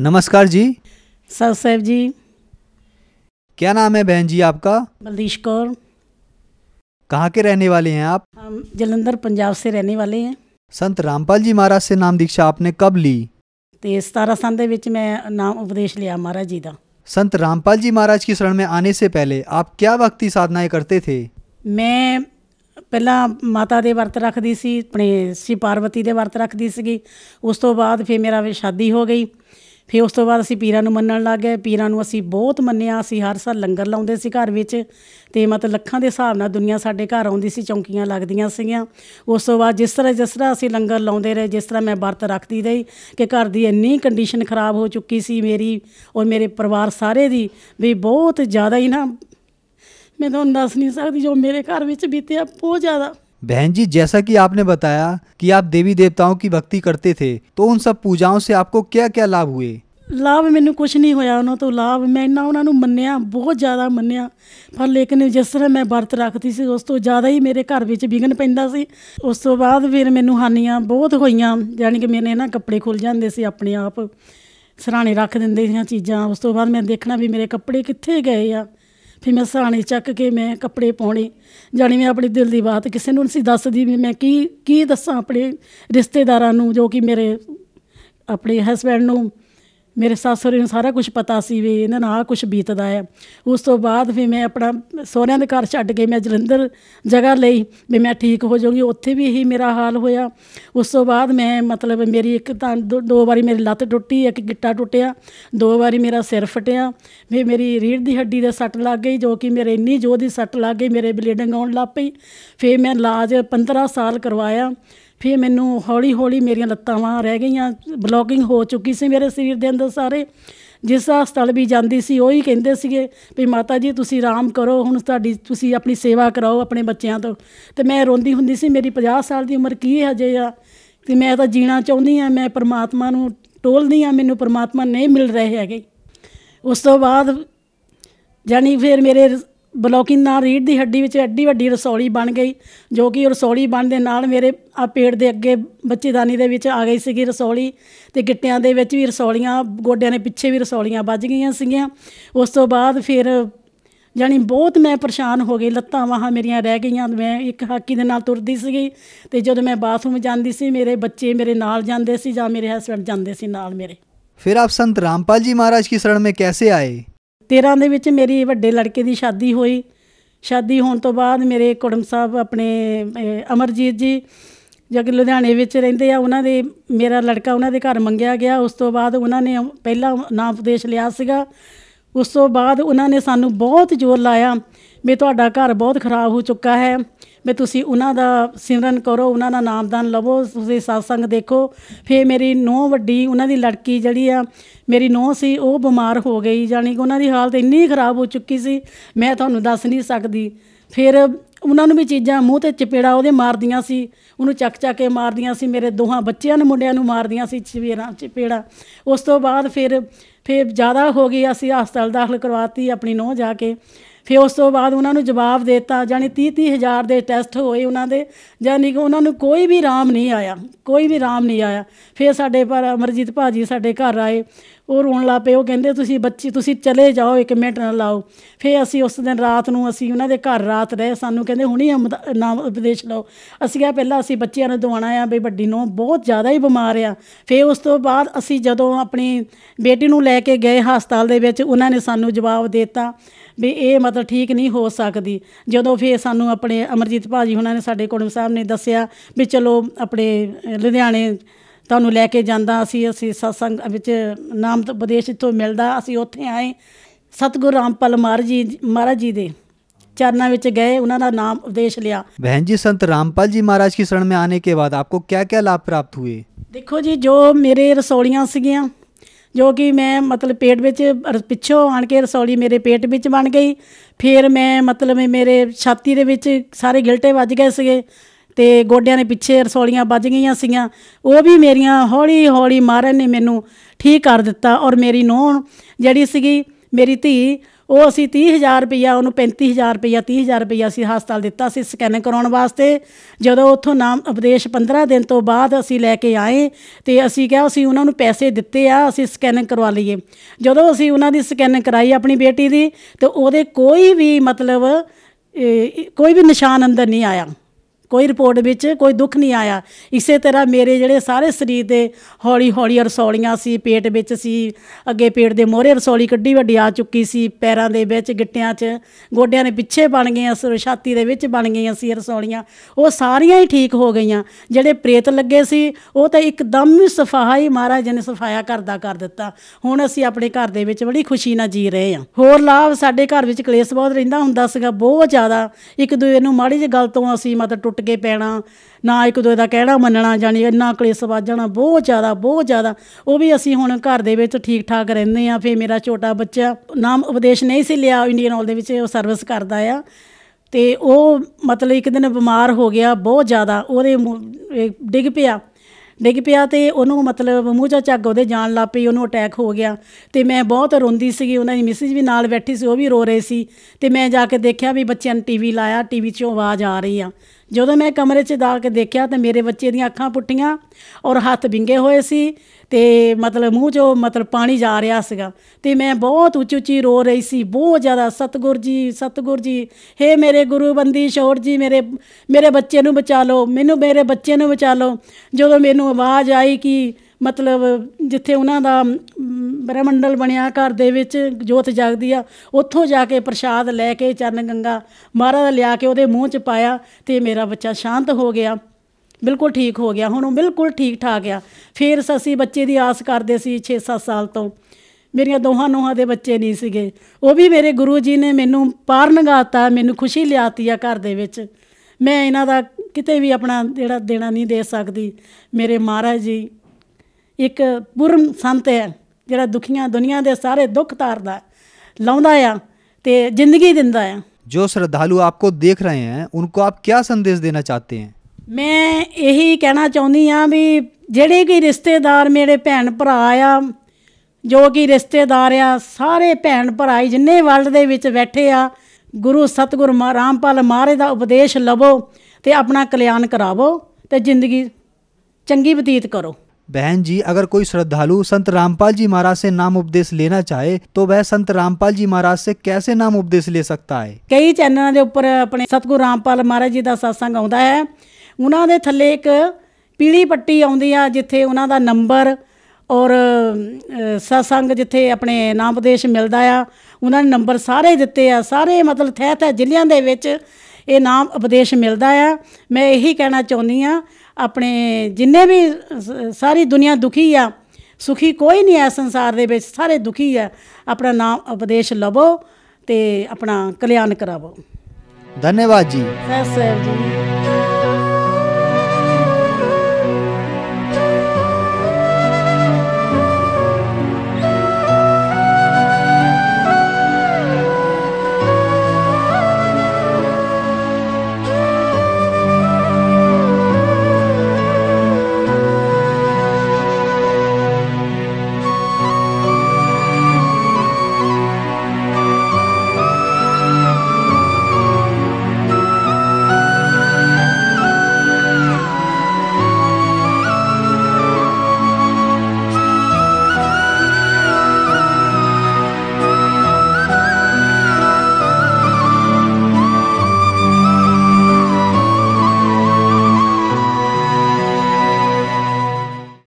नमस्कार जी सर साहब जी क्या नाम है बहन जी आपका बलदीश कौर कहाँ के रहने वाले हैं आप हम जलंधर पंजाब से रहने वाले हैं संत रामपाल जी महाराज से नाम दीक्षा आपने कब ली ਤੇ 17 ਸਾਲ ਦੇ ਵਿੱਚ ਮੈਂ ਨਾਮ ਉਪਦੇਸ਼ ਲਿਆ ਮਹਾਰਾज ਜੀ संत रामपाल जी महाराज की शरण में आने से पहले आप क्या भक्ति साधनाएं करते थे मैं पहला माता दे वर्त ਰੱਖਦੀ ਸੀ अपने शिव पार्वती ਦੇ ਵਰਤ ਰੱਖਦੀ ਸੀਗੀ उस ਤੋਂ तो बाद फिर मेरा शादी हो गई ਫਿਰ ਉਸ ਤੋਂ ਬਾਅਦ ਅਸੀਂ ਪੀਰਾਂ ਨੂੰ ਮੰਨਣ ਲੱਗ ਗਏ ਪੀਰਾਂ ਨੂੰ ਅਸੀਂ ਬਹੁਤ ਮੰਨਿਆ ਅਸੀਂ ਹਰ ਸਾਲ ਲੰਗਰ ਲਾਉਂਦੇ ਸੀ ਘਰ ਵਿੱਚ ਤੇ ਮਤਲਬ ਲੱਖਾਂ ਦੇ ਹਿਸਾਬ ਨਾਲ ਦੁਨੀਆ ਸਾਡੇ ਘਰ ਆਉਂਦੀ ਸੀ ਚੌਂਕੀਆਂ ਲੱਗਦੀਆਂ ਸੀਗੀਆਂ ਉਸ ਤੋਂ ਬਾਅਦ ਜਿਸ ਤਰ੍ਹਾਂ ਜਿਸ ਤਰ੍ਹਾਂ ਅਸੀਂ ਲੰਗਰ ਲਾਉਂਦੇ ਰਹੇ ਜਿਸ ਤਰ੍ਹਾਂ ਮੈਂ ਵਰਤ ਰੱਖਦੀ ਰਹੀ ਕਿ ਘਰ ਦੀ ਇੰਨੀ ਕੰਡੀਸ਼ਨ ਖਰਾਬ ਹੋ ਚੁੱਕੀ ਸੀ ਮੇਰੀ ਔਰ ਮੇਰੇ ਪਰਿਵਾਰ ਸਾਰੇ ਦੀ ਵੀ ਬਹੁਤ ਜ਼ਿਆਦਾ ਹੀ ਨਾ ਮੈਂ ਤੁਹਾਨੂੰ ਦੱਸ ਨਹੀਂ ਸਕਦੀ ਜੋ ਮੇਰੇ ਘਰ ਵਿੱਚ ਬੀਤਿਆ ਬਹੁਤ ਜ਼ਿਆਦਾ बहन जी जैसा कि आपने बताया कि आप देवी देवताओं की भक्ति करते थे तो उन सब ਪੂਜਾਵਾਂ ਸੇ ਆਪਕੋ ਕਿਆ ਕਿਆ ਲਾਭ ਹੋਏ ਲਾਭ ਮੈਨੂੰ ਕੁਝ ਨਹੀਂ ਹੋਇਆ ਉਹਨਾਂ ਤੋਂ ਲਾਭ ਮੈਂ ਇੰਨਾ ਉਹਨਾਂ ਨੂੰ ਮੰਨਿਆ ਬਹੁਤ ਜ਼ਿਆਦਾ ਮੰਨਿਆ ਪਰ ਲੇਕਿਨ ਜਿਸ ਤਰ੍ਹਾਂ ਮੈਂ ਵਰਤ ਰੱਖਦੀ ਸੀ ਉਸ ਤੋਂ ਜ਼ਿਆਦਾ ਹੀ ਮੇਰੇ ਘਰ ਵਿੱਚ ਵਿਘਨ ਪੈਂਦਾ ਸੀ ਉਸ ਤੋਂ ਬਾਅਦ ਫਿਰ ਮੈਨੂੰ ਹਾਨੀਆਂ ਬਹੁਤ ਹੋਈਆਂ ਯਾਨੀ ਕਿ ਮੇਰੇ ਨਾ ਕੱਪੜੇ ਖੁੱਲ ਜਾਂਦੇ ਸੀ ਆਪਣੇ ਆਪ ਸਰਾਣੇ ਰੱਖ ਦਿੰਦੇ ਸੀਆਂ ਚੀਜ਼ਾਂ ਉਸ ਤੋਂ ਬਾਅਦ ਮੈਂ ਦੇਖਣਾ ਵੀ ਮੇਰੇ ਕੱਪੜੇ ਕਿੱਥੇ ਗਏ ਆ ਫਿਰ ਮੈਂ ਸਹਾਣੇ ਚੱਕ ਕੇ ਮੈਂ ਕੱਪੜੇ ਪਾਉਣੇ ਜਾਨੀ ਮੈਂ ਆਪਣੀ ਦਿਲ ਦੀ ਬਾਤ ਕਿਸੇ ਨੂੰ ਨਹੀਂ ਦੱਸਦੀ ਵੀ ਮੈਂ ਕੀ ਕੀ ਦੱਸਾਂ ਆਪਣੇ ਰਿਸ਼ਤੇਦਾਰਾਂ ਨੂੰ ਜੋ ਕਿ ਮੇਰੇ ਆਪਣੇ ਹਸਬੰਡ ਨੂੰ ਮੇਰੇ ਸੱਸੁਰੇ ਨੂੰ ਸਾਰਾ ਕੁਝ ਪਤਾ ਸੀ ਵੀ ਇਹਨਾਂ ਨਾਲ ਕੁਝ ਬੀਤਦਾ ਹੈ ਉਸ ਤੋਂ ਬਾਅਦ ਵੀ ਮੈਂ ਆਪਣਾ ਸੋਹਰਿਆਂ ਦੇ ਘਰ ਛੱਡ ਕੇ ਮੈਂ ਜਲੰਧਰ ਜਗ੍ਹਾ ਲਈ ਵੀ ਮੈਂ ਠੀਕ ਹੋ ਜਾਊਂਗੀ ਉੱਥੇ ਵੀ ਇਹੀ ਮੇਰਾ ਹਾਲ ਹੋਇਆ ਉਸ ਤੋਂ ਬਾਅਦ ਮੈਂ ਮਤਲਬ ਮੇਰੀ ਇੱਕ ਤਾਂ ਦੋ- ਵਾਰੀ ਮੇਰੀ ਲੱਤ ਟੁੱਟੀ ਇੱਕ ਗਿੱਟਾ ਟੁੱਟਿਆ ਦੋ ਵਾਰੀ ਮੇਰਾ ਸਿਰ ਫਟਿਆ ਵੀ ਮੇਰੀ ਰੀੜ ਦੀ ਹੱਡੀ ਦੇ ਸੱਟ ਲੱਗ ਗਈ ਜੋ ਕਿ ਮੇਰੇ ਇੰਨੀ ਜੋ ਦੀ ਸੱਟ ਲੱਗ ਗਈ ਮੇਰੇ ਬਲੀਡਿੰਗ ਆਉਣ ਲੱਗ ਪਈ ਫਿਰ ਮੈਂ ਇਲਾਜ 15 ਸਾਲ ਕਰਵਾਇਆ ਫਿਰ ਮੈਨੂੰ ਹੌਲੀ ਹੌਲੀ ਮੇਰੀਆਂ ਲੱਤਾਂ ਵਾਂ ਰਹਿ ਗਈਆਂ ਬਲੌਕਿੰਗ ਹੋ ਚੁੱਕੀ ਸੀ ਮੇਰੇ ਸਰੀਰ ਦੇ ਅੰਦਰ ਸਾਰੇ ਜਿਸ ਹਸਪਤਾਲ ਵੀ ਜਾਂਦੀ ਸੀ ਉਹੀ ਕਹਿੰਦੇ ਸੀਗੇ ਵੀ ਮਾਤਾ ਜੀ ਤੁਸੀਂ ਆਰਾਮ ਕਰੋ ਹੁਣ ਤੁਹਾਡੀ ਤੁਸੀਂ ਆਪਣੀ ਸੇਵਾ ਕਰਾਓ ਆਪਣੇ ਬੱਚਿਆਂ ਤੋਂ ਤੇ ਮੈਂ ਰੋਂਦੀ ਹੁੰਦੀ ਸੀ ਮੇਰੀ 50 ਸਾਲ ਦੀ ਉਮਰ ਕੀ ਹੈ ਜੇ ਆ ਤੇ ਮੈਂ ਤਾਂ ਜੀਣਾ ਚਾਹੁੰਦੀ ਆ ਮੈਂ ਪਰਮਾਤਮਾ ਨੂੰ ਟੋਲਦੀ ਆ ਮੈਨੂੰ ਪਰਮਾਤਮਾ ਨਹੀਂ ਮਿਲ ਰਹੇ ਹੈਗੇ ਉਸ ਤੋਂ ਬਾਅਦ ਜਾਨੀ ਫਿਰ ਮੇਰੇ ਬਲੋਕਿੰਗ ਨਾਲ ਰੀੜ ਦੀ ਹੱਡੀ ਵਿੱਚ ਐਡੀ ਵੱਡੀ ਰਸੌਲੀ ਬਣ ਗਈ ਜੋ ਕਿ ਰਸੌਲੀ ਬਣ ਦੇ ਨਾਲ ਮੇਰੇ ਆ ਪੇਟ ਦੇ ਅੱਗੇ ਬੱਚੇਦਾਨੀ ਦੇ ਵਿੱਚ ਆ ਗਈ ਸੀਗੀ ਰਸੌਲੀ ਤੇ ਗਿੱਟਿਆਂ ਦੇ ਵਿੱਚ ਵੀ ਰਸੌਲੀਆਂ ਗੋਡਿਆਂ ਦੇ ਪਿੱਛੇ ਵੀ ਰਸੌਲੀਆਂ ਵੱਜ ਗਈਆਂ ਸੀਗੀਆਂ ਉਸ ਤੋਂ ਬਾਅਦ ਫਿਰ ਜਾਨੀ ਬਹੁਤ ਮੈਂ ਪਰੇਸ਼ਾਨ ਹੋ ਗਈ ਲੱਤਾਂ ਵਾਹਾਂ ਮੇਰੀਆਂ ਰਹਿ ਗਈਆਂ ਮੈਂ ਇੱਕ ਹਾਕੀ ਦੇ ਨਾਲ ਤੁਰਦੀ ਸੀਗੀ ਤੇ ਜਦੋਂ ਮੈਂ ਬਾਥਰੂਮ ਜਾਂਦੀ ਸੀ ਮੇਰੇ ਬੱਚੇ ਮੇਰੇ ਨਾਲ ਜਾਂਦੇ ਸੀ ਜਾਂ ਮੇਰੇ ਹਸਬੰਡ ਜਾਂਦੇ ਸੀ ਨਾਲ ਮੇਰੇ ਫਿਰ ਆਪ ਸੰਤ ਰਾਮਪਾਲ ਜੀ ਮਹਾਰਾਜ ਕੀ ਸ਼ਰਣ में ਕੈਸੇ ਆਏ 13 ਦੇ ਵਿੱਚ ਮੇਰੀ ਵੱਡੇ ਲੜਕੇ ਦੀ ਸ਼ਾਦੀ ਹੋਈ ਸ਼ਾਦੀ ਹੋਣ ਤੋਂ ਬਾਅਦ ਮੇਰੇ ਕੁੜਮ ਸਾਹਿਬ ਆਪਣੇ ਅਮਰਜੀਤ ਜੀ ਕਿ ਲੁਧਿਆਣੇ ਵਿੱਚ ਰਹਿੰਦੇ ਆ ਉਹਨਾਂ ਦੇ ਮੇਰਾ ਲੜਕਾ ਉਹਨਾਂ ਦੇ ਘਰ ਮੰਗਿਆ ਗਿਆ ਉਸ ਤੋਂ ਬਾਅਦ ਉਹਨਾਂ ਨੇ ਪਹਿਲਾ ਨਾਮ ਉਪਦੇਸ਼ ਲਿਆ ਸੀਗਾ ਉਸ ਤੋਂ ਬਾਅਦ ਉਹਨਾਂ ਨੇ ਸਾਨੂੰ ਬਹੁਤ ਜ਼ੋਰ ਲਾਇਆ ਵੀ ਤੁਹਾਡਾ ਘਰ ਬਹੁਤ ਖਰਾਬ ਹੋ ਚੁੱਕਾ ਹੈ ਵੀ ਤੁਸੀਂ ਉਹਨਾਂ ਦਾ ਸਿਮਰਨ ਕਰੋ ਉਹਨਾਂ ਦਾ ਨਾਮਦਾਨ ਲਵੋ ਤੁਸੀਂ satsang ਦੇਖੋ ਫੇ ਮੇਰੀ ਨੋ ਵੱਡੀ ਉਹਨਾਂ ਦੀ ਲੜਕੀ ਜਿਹੜੀ ਆ ਮੇਰੀ ਨੋ ਸੀ ਉਹ ਬਿਮਾਰ ਹੋ ਗਈ ਜਾਨੀ ਕਿ ਉਹਨਾਂ ਦੀ ਹਾਲਤ ਇੰਨੀ ਖਰਾਬ ਹੋ ਚੁੱਕੀ ਸੀ ਮੈਂ ਤੁਹਾਨੂੰ ਦੱਸ ਨਹੀਂ ਸਕਦੀ ਫਿਰ ਉਹਨਾਂ ਨੂੰ ਵੀ ਚੀਜ਼ਾਂ ਮੂੰਹ ਤੇ ਚਪੇੜਾ ਉਹਦੇ ਮਾਰਦੀਆਂ ਸੀ ਉਹਨੂੰ ਚੱਕ ਚੱਕ ਕੇ ਮਾਰਦੀਆਂ ਸੀ ਮੇਰੇ ਦੋਹਾਂ ਬੱਚਿਆਂ ਨੂੰ ਮੁੰਡਿਆਂ ਨੂੰ ਮਾਰਦੀਆਂ ਸੀ ਚਪੇੜਾ ਚਪੇੜਾ ਉਸ ਤੋਂ ਬਾਅਦ ਫਿਰ ਫਿਰ ਜ਼ਿਆਦਾ ਹੋ ਗਈ ਅਸੀਂ ਹਸਪਤਾਲ ਦਾਖਲ ਕਰਵਾਤੀ ਆਪਣੀ ਨੋਹ ਜਾ ਕੇ ਫਿਰ ਉਸ ਤੋਂ ਬਾਅਦ ਉਹਨਾਂ ਨੂੰ ਜਵਾਬ ਦਿੱਤਾ ਜਾਨੀ 30 30000 ਦੇ ਟੈਸਟ ਹੋਏ ਉਹਨਾਂ ਦੇ ਜਾਨੀ ਕਿ ਉਹਨਾਂ ਨੂੰ ਕੋਈ ਵੀ ਆਰਾਮ ਨਹੀਂ ਆਇਆ ਕੋਈ ਵੀ ਆਰਾਮ ਨਹੀਂ ਆਇਆ ਫਿਰ ਸਾਡੇ ਪਰ ਅਮਰਜੀਤ ਭਾਜੀ ਸਾਡੇ ਘਰ ਆਏ ਉਹ ਰੋਣ ਲੱਪੇ ਪਏ ਉਹ ਕਹਿੰਦੇ ਤੁਸੀਂ ਬੱਚੀ ਤੁਸੀਂ ਚਲੇ ਜਾਓ ਇੱਕ ਮਿੰਟ ਨਾ ਲਾਓ ਫਿਰ ਅਸੀਂ ਉਸ ਦਿਨ ਰਾਤ ਨੂੰ ਅਸੀਂ ਉਹਨਾਂ ਦੇ ਘਰ ਰਾਤ ਰਹੇ ਸਾਨੂੰ ਕਹਿੰਦੇ ਹੁਣੀ ਨਾਮ ਉਪਦੇਸ਼ ਲਓ ਅਸੀਂ ਆ ਪਹਿਲਾਂ ਅਸੀਂ ਬੱਚਿਆਂ ਨੂੰ ਦਵਾਣਾ ਆ ਬਈ ਵੱਡੀ ਨੂੰ ਬਹੁਤ ਜ਼ਿਆਦਾ ਹੀ ਬਿਮਾਰ ਆ ਫਿਰ ਉਸ ਤੋਂ ਬਾਅਦ ਅਸੀਂ ਜਦੋਂ ਆਪਣੀ ਬੇਟੀ ਨੂੰ ਲੈ ਕੇ ਗਏ ਹਸਪਤਾਲ ਦੇ ਵਿੱਚ ਉਹਨਾਂ ਨੇ ਸਾਨੂੰ ਜਵਾਬ ਦਿੱਤਾ ਵੀ ਇਹ ਮਤਲਬ ਠੀਕ ਨਹੀਂ ਹੋ ਸਕਦੀ ਜਦੋਂ ਫੇ ਸਾਨੂੰ ਆਪਣੇ ਅਮਰਜੀਤ ਭਾਜੀ ਹੁਣਾਂ ਨੇ ਸਾਡੇ ਕੋਲ ਸਾਹਿਬ ਨੇ ਦੱਸਿਆ ਵੀ ਚਲੋ ਆਪਣੇ ਲੁਧਿਆਣੇ ਤੁਹਾਨੂੰ ਲੈ ਕੇ ਜਾਂਦਾ ਅਸੀਂ ਅਸੀਂ ਸਤਸੰਗ ਵਿੱਚ ਨਾਮ ਵਿਦੇਸ਼ ਤੋਂ ਮਿਲਦਾ ਅਸੀਂ ਉੱਥੇ ਆਏ ਸਤਗੁਰੂ ਰਾਮਪਾਲ ਮਹਾਰਾਜ ਜੀ ਮਹਾਰਾਜ ਜੀ ਦੇ ਚਰਨਾਂ ਵਿੱਚ ਗਏ ਉਹਨਾਂ ਦਾ ਨਾਮ ਉਪਦੇਸ਼ ਲਿਆ ਬਹਿਨ ਜੀ ਸੰਤ ਰਾਮਪਾਲ ਜੀ ਮਹਾਰਾਜ ਕੀ ਸ਼ਰਣ ਮੇ ਆਨੇ ਕੇ ਬਾਅਦ ਆਪਕੋ ਕਿਆ ਕਿਆ ਲਾਭ ਪ੍ਰਾਪਤ ਹੋਏ ਦੇਖੋ ਜੀ ਜੋ ਮੇਰੇ ਰਸੋਲੀਆਂ ਸੀਗੀਆਂ ਜੋ ਕਿ ਮੈਂ ਮਤਲਬ ਪੇਟ ਵਿੱਚ ਪਿੱਛੋਂ ਆਣ ਕੇ ਰਸੌਲੀ ਮੇਰੇ ਪੇਟ ਵਿੱਚ ਬਣ ਗਈ ਫਿਰ ਮੈਂ ਮਤਲਬ ਮੇਰੇ ਛਾਤੀ ਦੇ ਵਿੱਚ ਸਾਰੇ ਗਿਲਟੇ ਵੱਜ ਗਏ ਸੀਗੇ ਤੇ ਗੋਡਿਆਂ ਦੇ ਪਿੱਛੇ ਰਸੌਲੀਆਂ ਵੱਜ ਗਈਆਂ ਸੀਗੀਆਂ ਉਹ ਵੀ ਮੇਰੀਆਂ ਹੌਲੀ ਹੌਲੀ ਮਾਰਨ ਨੇ ਮੈਨੂੰ ਠੀਕ ਕਰ ਦਿੱਤਾ ਔਰ ਮੇਰੀ ਨੂੰਹ ਜਿਹੜੀ ਸੀਗੀ ਮੇਰੀ ਧੀ ਉਹ ਅਸੀਂ 30000 ਰੁਪਇਆ ਉਹਨੂੰ 35000 ਰੁਪਇਆ 30000 ਰੁਪਇਆ ਅਸੀਂ ਹਸਪਤਾਲ ਦਿੱਤਾ ਸੀ ਸਕੈਨਿੰਗ ਕਰਾਉਣ ਵਾਸਤੇ ਜਦੋਂ ਉੱਥੋਂ ਨਾਮ ਉਪਦੇਸ਼ 15 ਦਿਨ ਤੋਂ ਬਾਅਦ ਅਸੀਂ ਲੈ ਕੇ ਆਏ ਤੇ ਅਸੀਂ ਕਿਹਾ ਅਸੀਂ ਉਹਨਾਂ ਨੂੰ ਪੈਸੇ ਦਿੱਤੇ ਆ ਅਸੀਂ ਸਕੈਨਿੰਗ ਕਰਵਾ ਲਈਏ ਜਦੋਂ ਅਸੀਂ ਉਹਨਾਂ ਦੀ ਸਕੈਨਿੰਗ ਕਰਾਈ ਆਪਣੀ ਬੇਟੀ ਦੀ ਤੇ ਉਹਦੇ ਕੋਈ ਵੀ ਮਤਲਬ ਕੋਈ ਵੀ ਨਿਸ਼ਾਨ ਅੰਦਰ ਨਹੀਂ ਆਇਆ ਕੋਈ ਰਿਪੋਰਟ ਵਿੱਚ ਕੋਈ ਦੁੱਖ ਨਹੀਂ ਆਇਆ ਇਸੇ ਤਰ੍ਹਾਂ ਮੇਰੇ ਜਿਹੜੇ ਸਾਰੇ ਸਰੀਰ ਦੇ ਹੌਲੀ ਹੌਲੀ ਰਸੌਲੀਆਂ ਸੀ ਪੇਟ ਵਿੱਚ ਸੀ ਅੱਗੇ ਪੇਟ ਦੇ ਮੋਹਰੇ ਰਸੌਲੀ ਕੱਢੀ ਵੱਡੀ ਆ ਚੁੱਕੀ ਸੀ ਪੈਰਾਂ ਦੇ ਵਿੱਚ ਗਿੱਟਿਆਂ 'ਚ ਗੋਡਿਆਂ ਦੇ ਪਿੱਛੇ ਬਣ ਗਈਆਂ ਸੀ ਛਾਤੀ ਦੇ ਵਿੱਚ ਬਣ ਗਈਆਂ ਸੀ ਰਸੌਲੀਆਂ ਉਹ ਸਾਰੀਆਂ ਹੀ ਠੀਕ ਹੋ ਗਈਆਂ ਜਿਹੜੇ ਪ੍ਰੇਤ ਲੱਗੇ ਸੀ ਉਹ ਤਾਂ ਇੱਕਦਮ ਹੀ ਸਫਾਈ ਮਹਾਰਾਜ ਨੇ ਸਫਾਇਆ ਕਰਦਾ ਕਰ ਦਿੱਤਾ ਹੁਣ ਅਸੀਂ ਆਪਣੇ ਘਰ ਦੇ ਵਿੱਚ ਬੜੀ ਖੁਸ਼ੀ ਨਾਲ ਜੀ ਰਹੇ ਹਾਂ ਹੋਰ ਲਾਭ ਸਾਡੇ ਘਰ ਵਿੱਚ ਕਲੇਸ਼ ਬਹੁਤ ਰਹਿੰਦਾ ਹੁੰਦਾ ਸੀਗਾ ਬਹੁਤ ਜ਼ਿਆਦਾ ਇੱਕ ਦੂਏ ਨੂੰ ਮਾੜੀ ਜਿਹੀ ਗੱਲ ਤੋਂ ਅਸੀਂ ਮਤਲਬ ਟੁੱਟ ਕੇ ਪੈਣਾ ਨਾ ਇੱਕ ਦੂਜੇ ਦਾ ਕਹਿਣਾ ਮੰਨਣਾ ਜਾਨੀ ਇੰਨਾ ਕਲੇਸ਼ ਵਾਜਣਾ ਬਹੁਤ ਜ਼ਿਆਦਾ ਬਹੁਤ ਜ਼ਿਆਦਾ ਉਹ ਵੀ ਅਸੀਂ ਹੁਣ ਘਰ ਦੇ ਵਿੱਚ ਠੀਕ ਠਾਕ ਰਹਿੰਦੇ ਆ ਫੇ ਮੇਰਾ ਛੋਟਾ ਬੱਚਾ ਨਾਮ ਉਪਦੇਸ਼ ਨਹੀਂ ਸੀ ਲਿਆ ਇੰਡੀਅਨ ਆਲ ਦੇ ਵਿੱਚ ਉਹ ਸਰਵਿਸ ਕਰਦਾ ਆ ਤੇ ਉਹ ਮਤਲਬ ਇੱਕ ਦਿਨ ਬਿਮਾਰ ਹੋ ਗਿਆ ਬਹੁਤ ਜ਼ਿਆਦਾ ਉਹਦੇ ਡਿੱਗ ਪਿਆ ਡਿੱਗ ਪਿਆ ਤੇ ਉਹਨੂੰ ਮਤਲਬ ਮੂੰਹ ਚਾ ਚੱਗ ਉਹਦੇ ਜਾਣ ਲੱਗ ਪਈ ਉਹਨੂੰ ਅਟੈਕ ਹੋ ਗਿਆ ਤੇ ਮੈਂ ਬਹੁਤ ਰੋਂਦੀ ਸੀਗੀ ਉਹਨਾਂ ਦੀ ਮਿਸਿਸ ਵੀ ਨਾਲ ਬੈਠੀ ਸੀ ਉਹ ਵੀ ਰੋ ਰਹੀ ਸੀ ਤੇ ਮੈਂ ਜਾ ਕੇ ਦੇਖਿਆ ਵੀ ਬੱਚਿਆਂ ਨੇ ਟੀਵੀ ਲਾਇਆ ਟੀਵੀ 'ਚੋਂ ਆਵਾਜ਼ ਆ ਰਹੀ ਆ ਜਦੋਂ ਮੈਂ ਕਮਰੇ 'ਚ ਜਾ ਕੇ ਦੇਖਿਆ ਤਾਂ ਮੇਰੇ ਬੱਚੇ ਦੀਆਂ ਅੱਖਾਂ ਪੁੱਟੀਆਂ ਔਰ ਹੱਥ ਵਿੰਗੇ ਹੋਏ ਸੀ ਤੇ ਮਤਲਬ ਮੂੰਹ 'ਚੋਂ ਮਤਲਬ ਪਾਣੀ ਜਾ ਰਿਹਾ ਸੀਗਾ ਤੇ ਮੈਂ ਬਹੁਤ ਉੱਚੀ ਉੱਚੀ ਰੋ ਰਹੀ ਸੀ ਬਹੁਤ ਜ਼ਿਆਦਾ ਸਤਗੁਰ ਜੀ ਸਤਗੁਰ ਜੀ हे ਮੇਰੇ ਗੁਰੂ ਬੰਦੀ ਸ਼ੋਰ ਜੀ ਮੇਰੇ ਮੇਰੇ ਬੱਚੇ ਨੂੰ ਬਚਾ ਲਓ ਮੈਨੂੰ ਮੇਰੇ ਬੱਚੇ ਨੂੰ ਬਚਾ ਲਓ ਜਦੋਂ ਮੈਨੂੰ ਆਵਾਜ਼ ਆਈ ਕਿ ਮਤਲਬ ਜਿੱਥੇ ਉਹਨਾਂ ਦਾ ਬ੍ਰਹਮੰਡਲ ਬਣਿਆ ਘਰ ਦੇ ਵਿੱਚ ਜੋਤ ਜਗਦੀ ਆ ਉੱਥੋਂ ਜਾ ਕੇ ਪ੍ਰਸ਼ਾਦ ਲੈ ਕੇ ਚਰਨ ਗੰਗਾ ਮਹਾਰਾਜ ਦਾ ਲਿਆ ਕੇ ਉਹਦੇ ਮੂੰਹ 'ਚ ਪਾਇਆ ਤੇ ਮੇਰਾ ਬੱਚਾ ਸ਼ਾਂਤ ਹੋ ਗਿਆ ਬਿਲਕੁਲ ਠੀਕ ਹੋ ਗਿਆ ਹੁਣ ਉਹ ਬਿਲਕੁਲ ਠੀਕ ਠਾਕ ਆ ਫੇਰ ਸਸੀ ਬੱਚੇ ਦੀ ਆਸ ਕਰਦੇ ਸੀ 6-7 ਸਾਲ ਤੋਂ ਮੇਰੀਆਂ ਦੋਹਾਂ ਨੋਹਾਂ ਦੇ ਬੱਚੇ ਨਹੀਂ ਸੀਗੇ ਉਹ ਵੀ ਮੇਰੇ ਗੁਰੂ ਜੀ ਨੇ ਮੈਨੂੰ ਪਾਰ ਨਗਾਤਾ ਮੈਨੂੰ ਖੁਸ਼ੀ ਲਿਆਤੀ ਆ ਘਰ ਦੇ ਵਿੱਚ ਮੈਂ ਇਹਨਾਂ ਦਾ ਕਿਤੇ ਵੀ ਆਪਣਾ ਜਿਹੜਾ ਦੇਣਾ ਨਹੀਂ ਦੇ ਸਕਦੀ ਮੇਰੇ ਮਹਾਰਾਜ ਜੀ ਇੱਕ ਪੁਰਮ ਸੰਤ ਹੈ ਜਿਹੜਾ ਦੁਖੀਆਂ ਦੁਨੀਆ ਦੇ ਸਾਰੇ ਦੁੱਖ ਤਾਰਦਾ ਲਾਉਂਦਾ ਆ ਤੇ ਜ਼ਿੰਦਗੀ ਦਿੰਦਾ ਆ ਜੋ ਸ਼ਰਧਾਲੂ ਆਪਕੋ ਦੇਖ ਰਹੇ ਹਨ ਉਨਕੋ ਆਪ ਕੀ ਸੰਦੇਸ਼ ਦੇਣਾ ਚਾਹਤੇ ਹਨ ਮੈਂ ਇਹੀ ਕਹਿਣਾ ਚਾਹੁੰਦੀ ਆ ਵੀ ਜਿਹੜੇ ਕੋਈ ਰਿਸ਼ਤੇਦਾਰ ਮੇਰੇ ਭੈਣ ਭਰਾ ਆ ਜੋ ਕਿ ਰਿਸ਼ਤੇਦਾਰ ਆ ਸਾਰੇ ਭੈਣ ਭਰਾਈ ਜਿੰਨੇ ਵਰਲਡ ਦੇ ਵਿੱਚ ਬੈਠੇ ਆ ਗੁਰੂ ਸਤਗੁਰ ਮਹਾਰਾਮਪਾਲ ਮਾਰੇ ਦਾ ਉਪਦੇਸ਼ ਲਵੋ ਤੇ ਆਪਣਾ ਕਲਿਆਣ ਕਰਾਵੋ ਤੇ ਜ਼ਿੰਦਗੀ ਚੰਗੀ ਬਤੀਤ ਕਰੋ बहन जी अगर कोई श्रद्धालु संत रामपाल जी महाराज से नाम उपदेश लेना चाहे तो वह संत रामपाल जी महाराज से कैसे ਨਾਮ ਉਪਦੇਸ਼ ਲੈ ਸਕਦਾ ਹੈ ਕਈ ਚੈਨਲਾਂ ਦੇ ਉੱਪਰ ਆਪਣੇ ਸਤਗੁਰ ਰਾਮਪਾਲ ਮਹਾਰਾਜ ਜੀ ਦਾ satsang ਆਉਂਦਾ ਹੈ ਉਹਨਾਂ ਦੇ ਥੱਲੇ ਇੱਕ ਪੀਲੀ ਪੱਟੀ ਆਉਂਦੀ ਆ ਜਿੱਥੇ ਉਹਨਾਂ ਦਾ ਨੰਬਰ ਔਰ satsang ਜਿੱਥੇ ਆਪਣੇ ਨਾਮ ਉਪਦੇਸ਼ ਮਿਲਦਾ ਆ ਉਹਨਾਂ ਨੇ ਨੰਬਰ ਸਾਰੇ ਦਿੱਤੇ ਆ ਸਾਰੇ ਮਤਲਬ ਥੈ ਥੈ ਜ਼ਿਲ੍ਹਿਆਂ ਦੇ ਵਿੱਚ ਇਹ ਨਾਮ ਉਪਦੇਸ਼ ਮਿਲਦਾ ਆ ਮੈਂ ਇਹੀ ਕਹਿਣਾ ਚਾਹੁੰਦੀ ਆ ਆਪਣੇ ਜਿੰਨੇ ਵੀ ਸਾਰੀ ਦੁਨੀਆ ਦੁਖੀ ਆ ਸੁਖੀ ਕੋਈ ਨਹੀਂ ਐ ਸੰਸਾਰ ਦੇ ਵਿੱਚ ਸਾਰੇ ਦੁਖੀ ਆ ਆਪਣਾ ਨਾਮ ਉਪਦੇਸ਼ ਲਵੋ ਤੇ ਆਪਣਾ ਕਲਿਆਣ ਕਰਾਵੋ ਧੰਨਵਾਦ ਜੀ ਸਹਿਬ ਜੀ